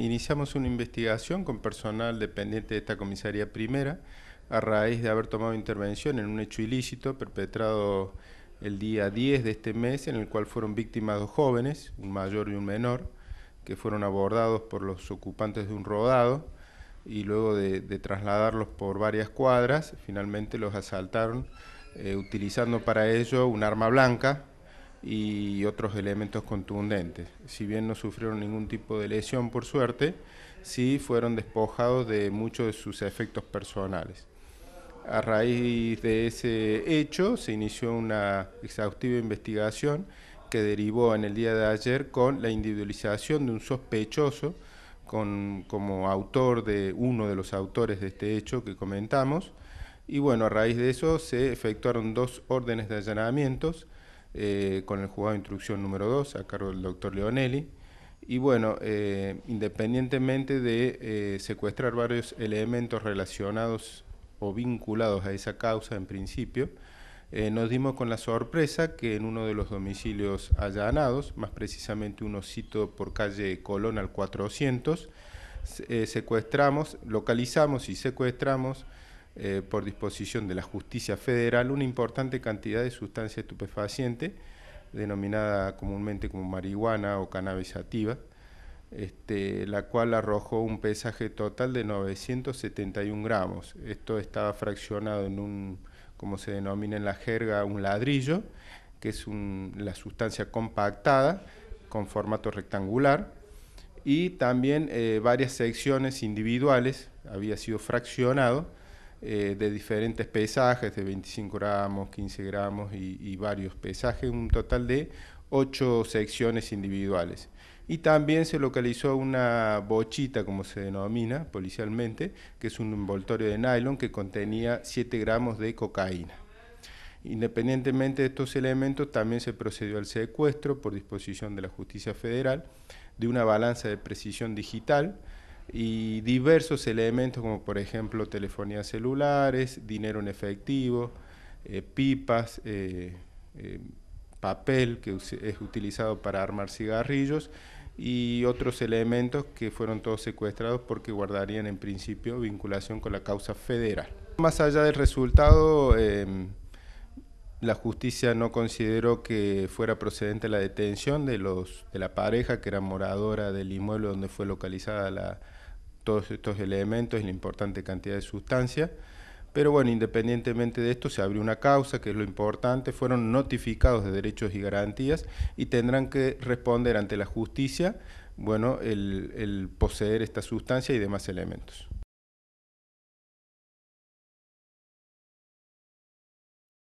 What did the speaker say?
Iniciamos una investigación con personal dependiente de esta comisaría primera a raíz de haber tomado intervención en un hecho ilícito perpetrado el día 10 de este mes en el cual fueron víctimas dos jóvenes, un mayor y un menor, que fueron abordados por los ocupantes de un rodado y luego de, trasladarlos por varias cuadras, finalmente los asaltaron eh, utilizando para ello un arma blanca, y otros elementos contundentes. Si bien no sufrieron ningún tipo de lesión, por suerte, sí fueron despojados de muchos de sus efectos personales. A raíz de ese hecho se inició una exhaustiva investigación que derivó en el día de ayer con la individualización de un sospechoso como autor de uno de los autores de este hecho que comentamos. Y bueno, a raíz de eso se efectuaron dos órdenes de allanamientos eh, con el juzgado de instrucción número 2 a cargo del doctor Leonelli. Y bueno, eh, independientemente de eh, secuestrar varios elementos relacionados o vinculados a esa causa en principio, nos dimos con la sorpresa que en uno de los domicilios allanados, más precisamente uno osito por calle Colón al 400, secuestramos, localizamos y secuestramos eh, por disposición de la justicia federal una importante cantidad de sustancia estupefaciente, denominada comúnmente como marihuana o cannabis sativa, este, la cual arrojó un pesaje total de 971 gramos. Esto estaba fraccionado en un, como se denomina en la jerga, un ladrillo, que es la sustancia compactada con formato rectangular, y también eh, varias secciones individuales, había sido fraccionado, eh, de diferentes pesajes, de 25 gramos, 15 gramos y, varios pesajes, un total de 8 secciones individuales. Y también se localizó una bochita, como se denomina policialmente, que es un envoltorio de nylon que contenía 7 gramos de cocaína. Independientemente de estos elementos, también se procedió al secuestro por disposición de la Justicia Federal de una balanza de precisión digital y diversos elementos como por ejemplo telefonías celulares, dinero en efectivo, eh, pipas, eh, eh, papel que es utilizado para armar cigarrillos y otros elementos que fueron todos secuestrados porque guardarían en principio vinculación con la causa federal. Más allá del resultado, em, la justicia no consideró que fuera procedente la detención de los de la pareja que era moradora del inmueble donde fue localizada todos estos elementos y la importante cantidad de sustancia, Pero bueno, independientemente de esto, se abrió una causa, que es lo importante, fueron notificados de derechos y garantías y tendrán que responder ante la justicia, bueno, el poseer esta sustancia y demás elementos.